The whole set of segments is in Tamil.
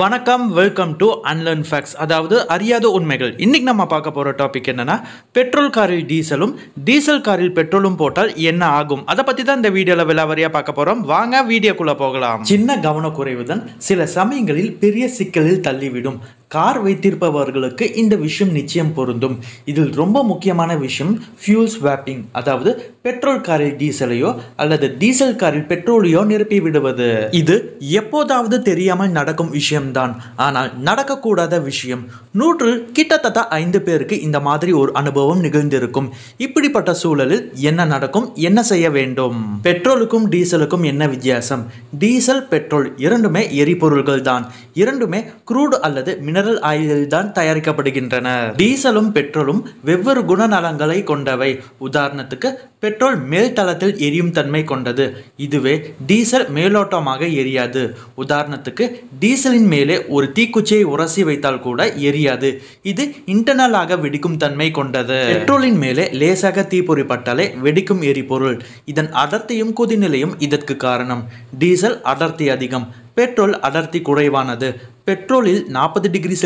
வணக்கம் வெல்கம் டு அன்லர்ன் ஃபேக்ஸ் அதாவது அறியாத உண்மைகள் இன்றைக்கி நம்ம பார்க்க போகிற டாபிக் என்னென்னா பெட்ரோல் காரில் டீசலும் டீசல் காரில் பெட்ரோலும் போட்டால் என்ன ஆகும் அதை பற்றி தான் இந்த வீடியோவில் விலாவரியாக பார்க்க போகிறோம் வாங்க வீடியோக்குள்ளே போகலாம் சின்ன கவனக்குறைவுதான் சில சமயங்களில் பெரிய சிக்கலில் தள்ளிவிடும் கார் வைத்திருப்பவர்களுக்கு இந்த விஷயம் நிச்சயம் பொருந்தும் இதில் ரொம்ப முக்கியமான விஷயம் ஃபியூல் ஸ்வாப்பிங் அதாவது பெட்ரோல் காரில் டீசலையோ அல்லது டீசல் காரில் பெட்ரோலையோ நிரப்பி விடுவது இது எப்போதாவது தெரியாமல் நடக்கும் விஷயம்தான் ஆனால் நடக்கக்கூடாத விஷயம் நூற்றில் கிட்டத்தட்ட ஐந்து பேருக்கு இந்த மாதிரி ஒரு அனுபவம் நிகழ்ந்திருக்கும் இப்படிப்பட்ட சூழலில் என்ன நடக்கும் என்ன செய்ய வேண்டும் பெட்ரோலுக்கும் டீசலுக்கும் என்ன வித்தியாசம் டீசல் பெட்ரோல் இரண்டுமே எரிபொருள்கள் தான் இரண்டுமே குரூடு அல்லது மினரல் மினரல் ஆயிலில் தான் தயாரிக்கப்படுகின்றன டீசலும் பெட்ரோலும் வெவ்வேறு குணநலங்களை கொண்டவை உதாரணத்துக்கு பெட்ரோல் மேல் தளத்தில் எரியும் தன்மை கொண்டது இதுவே டீசல் மேலோட்டமாக எரியாது உதாரணத்துக்கு டீசலின் மேலே ஒரு தீக்குச்சியை உரசி வைத்தால் கூட எரியாது இது இன்டர்னலாக வெடிக்கும் தன்மை கொண்டது பெட்ரோலின் மேலே லேசாக தீப்பொறி பட்டாலே வெடிக்கும் எரிபொருள் இதன் அடர்த்தியும் கொதிநிலையும் இதற்கு காரணம் டீசல் அடர்த்தி அதிகம் பெட்ரோல் அடர்த்தி குறைவானது பெட்ரோலில் நாற்பது டிகிரி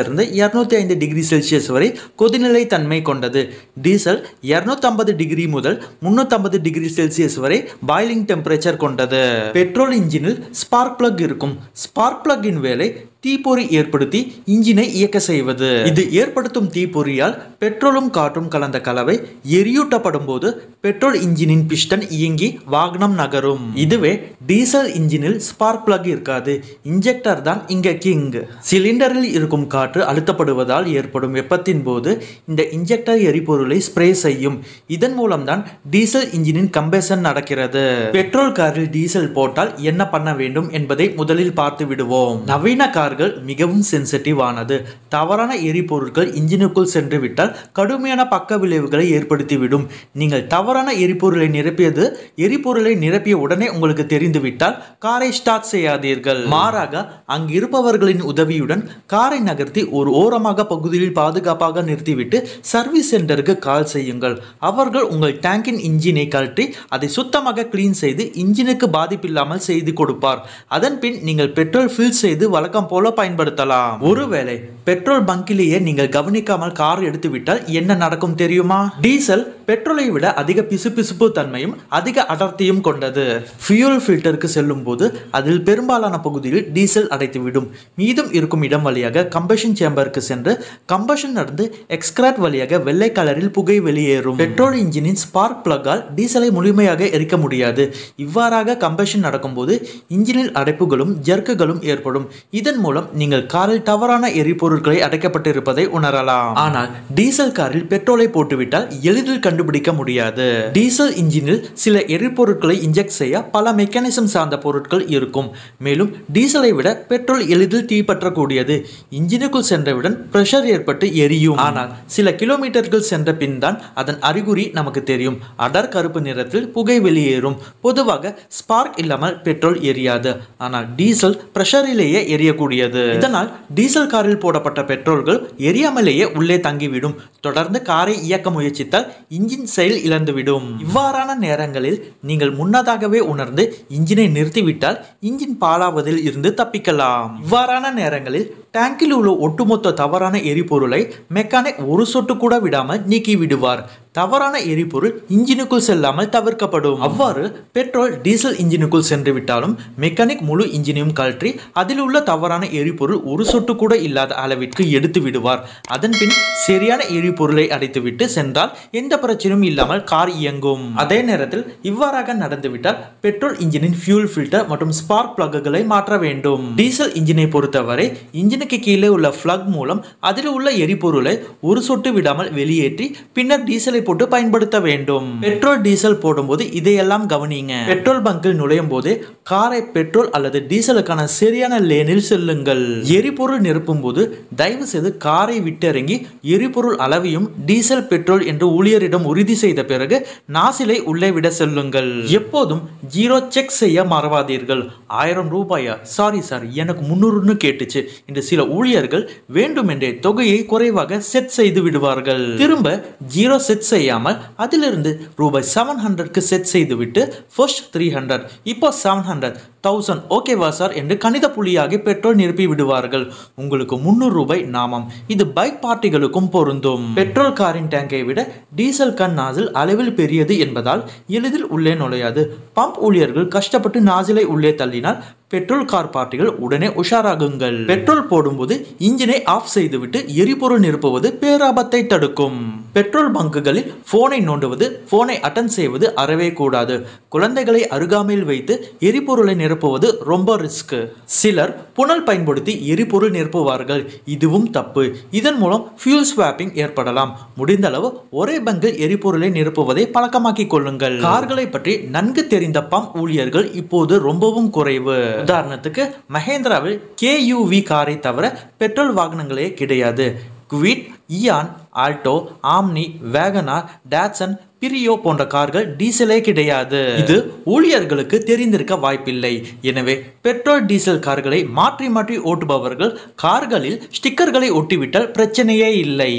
இருந்து இரநூத்தி ஐந்து டிகிரி செல்சியஸ் வரை கொதிநிலை தன்மை கொண்டது டீசல் இரநூத்தம்பது டிகிரி முதல் முன்னூற்றம்பது டிகிரி செல்சியஸ் வரை பாய்லிங் டெம்பரேச்சர் கொண்டது பெட்ரோல் இன்ஜினில் ஸ்பார்க் பிளக் இருக்கும் ஸ்பார்க் பிளக்கின் வேலை தீப்பொறி ஏற்படுத்தி இன்ஜினை இயக்க செய்வது இது ஏற்படுத்தும் தீப்பொறியால் பெட்ரோலும் காற்றும் கலந்த கலவை எரியூட்டப்படும் போது பெட்ரோல் இன்ஜினின் பிஸ்டன் இயங்கி வாகனம் நகரும் இதுவே டீசல் இன்ஜினில் ஸ்பார்க் பிளக் இருக்காது இன்ஜெக்டர் தான் இங்கே பிரேக்கிங் சிலிண்டரில் இருக்கும் காற்று அழுத்தப்படுவதால் ஏற்படும் வெப்பத்தின் போது இந்த இன்ஜெக்டர் எரிபொருளை ஸ்ப்ரே செய்யும் இதன் மூலம்தான் டீசல் இன்ஜினின் கம்பேசன் நடக்கிறது பெட்ரோல் காரில் டீசல் போட்டால் என்ன பண்ண வேண்டும் என்பதை முதலில் பார்த்து விடுவோம் நவீன கார்கள் மிகவும் சென்சிட்டிவ் ஆனது தவறான எரிபொருட்கள் இன்ஜினுக்குள் சென்று விட்டால் கடுமையான பக்க விளைவுகளை ஏற்படுத்திவிடும் நீங்கள் தவறான எரிபொருளை நிரப்பியது எரிபொருளை நிரப்பிய உடனே உங்களுக்கு தெரிந்துவிட்டால் காரை ஸ்டார்ட் செய்யாதீர்கள் மாறாக அங்கிருப்பவர் மற்றவர்களின் உதவியுடன் காரை நகர்த்தி ஒரு ஓரமாக பகுதியில் பாதுகாப்பாக நிறுத்திவிட்டு சர்வீஸ் சென்டருக்கு கால் செய்யுங்கள் அவர்கள் உங்கள் டேங்கின் இன்ஜினை கழற்றி அதை சுத்தமாக கிளீன் செய்து இன்ஜினுக்கு பாதிப்பில்லாமல் செய்து கொடுப்பார் அதன் பின் நீங்கள் பெட்ரோல் ஃபில் செய்து வழக்கம் போல பயன்படுத்தலாம் ஒருவேளை பெட்ரோல் பங்கிலேயே நீங்கள் கவனிக்காமல் கார் எடுத்துவிட்டால் என்ன நடக்கும் தெரியுமா டீசல் பெட்ரோலை விட அதிக பிசுபிசுப்பு தன்மையும் அதிக அடர்த்தியும் கொண்டது ஃபியூல் ஃபில்டருக்கு செல்லும் போது அதில் பெரும்பாலான பகுதியில் டீசல் அடைத்துவிடும் மீதும் இருக்கும் இடம் வழியாக கம்பஷன் சேம்பருக்கு சென்று கம்பஷன் நடந்து எக்ஸ்கிராட் வழியாக வெள்ளை கலரில் புகை வெளியேறும் பெட்ரோல் இன்ஜினின் ஸ்பார்க் பிளக்கால் டீசலை முழுமையாக எரிக்க முடியாது இவ்வாறாக கம்பஷன் நடக்கும்போது இன்ஜினில் அடைப்புகளும் ஜர்க்குகளும் ஏற்படும் இதன் மூலம் நீங்கள் காரில் தவறான எரிபொருட்களை அடைக்கப்பட்டிருப்பதை உணரலாம் ஆனால் டீசல் காரில் பெட்ரோலை போட்டுவிட்டால் எளிதில் கண்டுபிடிக்க முடியாது டீசல் இன்ஜினில் சில எரிபொருட்களை இன்ஜெக்ட் செய்ய பல மெக்கானிசம் சார்ந்த பொருட்கள் இருக்கும் மேலும் டீசலை விட பெட்ரோல் எளிதில் இதில் தீப்பற்றக்கூடியது இன்ஜினுக்குள் சென்றவுடன் பிரஷர் ஏற்பட்டு எரியும் ஆனால் சில கிலோமீட்டர்கள் சென்ற பின் தான் அதன் அறிகுறி நமக்கு தெரியும் அடர் கருப்பு நிறத்தில் புகை வெளியேறும் பொதுவாக ஸ்பார்க் இல்லாமல் பெட்ரோல் எரியாது ஆனால் டீசல் பிரஷரிலேயே எரியக்கூடியது இதனால் டீசல் காரில் போடப்பட்ட பெட்ரோல்கள் எரியாமலேயே உள்ளே தங்கிவிடும் தொடர்ந்து காரை இயக்க முயற்சித்தால் இன்ஜின் செயல் இழந்துவிடும் இவ்வாறான நேரங்களில் நீங்கள் முன்னதாகவே உணர்ந்து இன்ஜினை நிறுத்திவிட்டால் இன்ஜின் பாலாவதில் இருந்து தப்பிக்கலாம் இவ்வாறு இவ்வாறான நேரங்களில் டேங்கில் உள்ள ஒட்டுமொத்த தவறான எரிபொருளை மெக்கானிக் ஒரு சொட்டு கூட விடாமல் நீக்கி விடுவார் தவறான எரிபொருள் இன்ஜினுக்குள் செல்லாமல் தவிர்க்கப்படும் அவ்வாறு பெட்ரோல் டீசல் இன்ஜினுக்குள் சென்று விட்டாலும் மெக்கானிக் முழு இன்ஜினையும் கழற்றி அதில் உள்ள தவறான எரிபொருள் ஒரு சொட்டு கூட இல்லாத அளவிற்கு எடுத்து விடுவார் அதன்பின் சரியான எரிபொருளை அடைத்துவிட்டு சென்றால் எந்த பிரச்சனையும் இல்லாமல் கார் இயங்கும் அதே நேரத்தில் இவ்வாறாக நடந்துவிட்டால் பெட்ரோல் இன்ஜினின் ஃபியூல் ஃபில்டர் மற்றும் ஸ்பார்க் பிளக்குகளை மாற்ற வேண்டும் டீசல் இன்ஜினை பொறுத்தவரை இன்ஜினுக்கு கீழே உள்ள பிளக் மூலம் அதில் உள்ள எரிபொருளை ஒரு சொட்டு விடாமல் வெளியேற்றி பின்னர் டீசலை போட்டு பயன்படுத்த வேண்டும் பெட்ரோல் டீசல் போடும்போது இதையெல்லாம் கவனிங்க பெட்ரோல் பங்கில் நுழையும் போது காரை பெட்ரோல் அல்லது டீசலுக்கான சரியான லேனில் செல்லுங்கள் எரிபொருள் நிரப்பும் போது தயவு செய்து காரை விட்டிறங்கி எரிபொருள் அளவையும் டீசல் பெட்ரோல் என்று ஊழியரிடம் உறுதி செய்த பிறகு நாசிலை உள்ளே விட செல்லுங்கள் எப்போதும் ஜீரோ செக் செய்ய மறவாதீர்கள் ஆயிரம் ரூபாயா சாரி சார் எனக்கு முன்னூறு கேட்டுச்சு என்று சில ஊழியர்கள் வேண்டுமென்றே தொகையை குறைவாக செட் செய்து விடுவார்கள் திரும்ப ஜீரோ செட் செய்யாமல் அதிலிருந்து ரூபாய் செவன் ஹண்ட்ரட்க்கு செட் செய்துவிட்டு ஃபர்ஸ்ட் த்ரீ ஹண்ட்ரட் இப்போ செவன் ஹண்ட்ரட் தௌசண்ட் ஓகேவா சார் என்று கணித புள்ளியாகி பெட்ரோல் நிரப்பி விடுவார்கள் உங்களுக்கு முந்நூறு ரூபாய் நாமம் இது பைக் பார்ட்டிகளுக்கும் பொருந்தும் பெட்ரோல் காரின் டேங்கை விட டீசல் கண் நாசில் அளவில் பெரியது என்பதால் எளிதில் உள்ளே நுழையாது பம்ப் ஊழியர்கள் கஷ்டப்பட்டு நாசிலை உள்ளே தள்ளினால் பெட்ரோல் கார் பார்ட்டிகள் உடனே உஷாராகுங்கள் பெட்ரோல் போடும்போது இன்ஜினை ஆஃப் செய்துவிட்டு எரிபொருள் நிரப்புவது பேராபத்தை தடுக்கும் பெட்ரோல் பங்குகளில் போனை நோண்டுவது போனை அட்டன் செய்வது அறவே கூடாது குழந்தைகளை அருகாமையில் வைத்து எரிபொருளை நிரப்புவது ரொம்ப ரிஸ்க் சிலர் புனல் பயன்படுத்தி எரிபொருள் நிரப்புவார்கள் இதுவும் தப்பு இதன் மூலம் ஃபியூல் ஸ்வாப்பிங் ஏற்படலாம் முடிந்த அளவு ஒரே பங்கில் எரிபொருளை நிரப்புவதை பழக்கமாக்கிக் கொள்ளுங்கள் கார்களை பற்றி நன்கு தெரிந்த பம்ப் ஊழியர்கள் இப்போது ரொம்பவும் குறைவு உதாரணத்துக்கு மஹேந்திராவில் கேயூவி காரை தவிர பெட்ரோல் வாகனங்களே கிடையாது Kwid Eon Alto Omni WagonR Datsun Brio போன்ற கார்கள் டீசலே கிடையாது இது ஊழியர்களுக்கு தெரிந்திருக்க வாய்ப்பில்லை எனவே பெட்ரோல் டீசல் கார்களை மாற்றி மாற்றி ஓட்டுபவர்கள் கார்களில் ஸ்டிக்கர்களை ஒட்டிவிட்டால் பிரச்சனையே இல்லை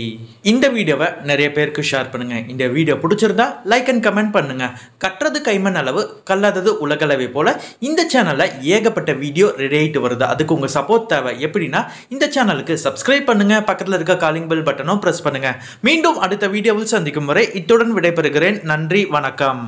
இந்த வீடியோவை நிறைய பேருக்கு ஷேர் பண்ணுங்க இந்த வீடியோ பிடிச்சிருந்தா லைக் அண்ட் கமெண்ட் பண்ணுங்க கற்றது கைமண் அளவு கல்லாதது உலகளவை போல இந்த சேனலில் ஏகப்பட்ட வீடியோ ரெடி வருது அதுக்கு உங்கள் சப்போர்ட் தேவை எப்படின்னா இந்த சேனலுக்கு சப்ஸ்கிரைப் பண்ணுங்க பக்கத்தில் இருக்க காலிங் பெல் பட்டனும் ப்ரெஸ் பண்ணுங்க மீண்டும் அடுத்த வீடியோவில் சந்திக்கும் வரை இத்துடன் விடைபெறுகிறேன் விடைபெறுகிறேன் நன்றி வணக்கம்